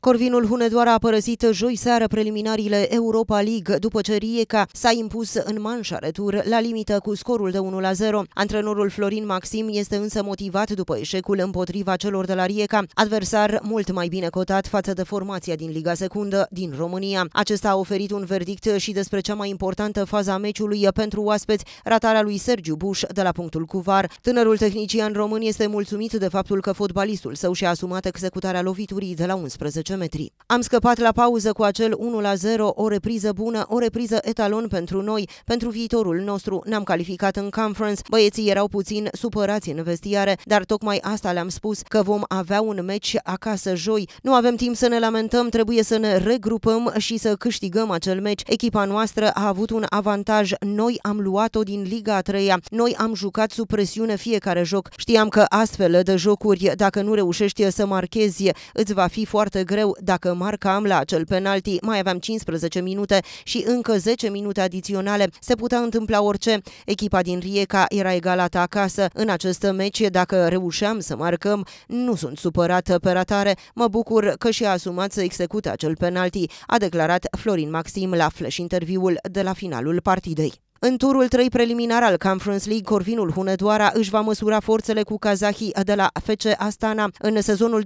Corvinul Hunedoara a părăsit joi seară preliminariile Europa League după ce Rieca s-a impus în manșa retur la limită cu scorul de 1 la 0. Antrenorul Florin Maxim este însă motivat după eșecul împotriva celor de la Rieca, adversar mult mai bine cotat față de formația din Liga Secundă din România. Acesta a oferit un verdict și despre cea mai importantă fază a meciului pentru oaspeți, ratarea lui Sergiu Buș de la punctul Cuvar. Tânărul tehnician român este mulțumit de faptul că fotbalistul său și-a asumat executarea loviturii de la 11 metri. Am scăpat la pauză cu acel 1 la 0, o repriză bună, o repriză etalon pentru noi, pentru viitorul nostru. Ne-am calificat în conference, băieții erau puțin supărați în vestiare, dar tocmai asta le-am spus că vom avea un meci acasă joi. Nu avem timp să ne lamentăm, trebuie să ne regrupăm și să câștigăm acel meci. Echipa noastră a avut un avantaj, noi am luat-o din Liga a 3 noi am jucat sub presiune fiecare joc. Știam că astfel de jocuri, dacă nu reușești să marchezi, îți va fi foarte greu greu dacă marcam la acel penalti. Mai aveam 15 minute și încă 10 minute adiționale. Se putea întâmpla orice. Echipa din Rieca era egalată acasă. În acest meci, dacă reușeam să marcăm, nu sunt supărată pe ratare. Mă bucur că și-a asumat să execute acel penalti, a declarat Florin Maxim la flash interviul de la finalul partidei. În turul 3 preliminar al Conference League, Corvinul Hunedoara își va măsura forțele cu Kazahii de la FC Astana. În sezonul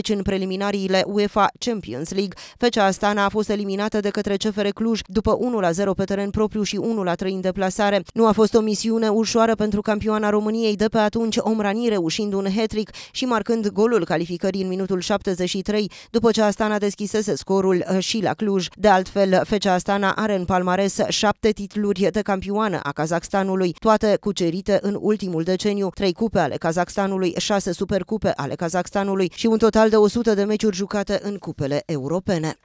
2019-2020, în preliminariile UEFA Champions League, FC Astana a fost eliminată de către CFR Cluj după 1-0 pe teren propriu și 1-3 în deplasare. Nu a fost o misiune ușoară pentru campioana României de pe atunci, Omrani reușind un hat-trick și marcând golul calificării în minutul 73, după ce Astana deschisese scorul uh, și la Cluj. De altfel, FC Astana are în palmares 7 șapte titluri de campioană a Kazakhstanului, toate cucerite în ultimul deceniu, trei cupe ale Kazakhstanului, șase supercupe ale Kazakhstanului și un total de 100 de meciuri jucate în cupele europene.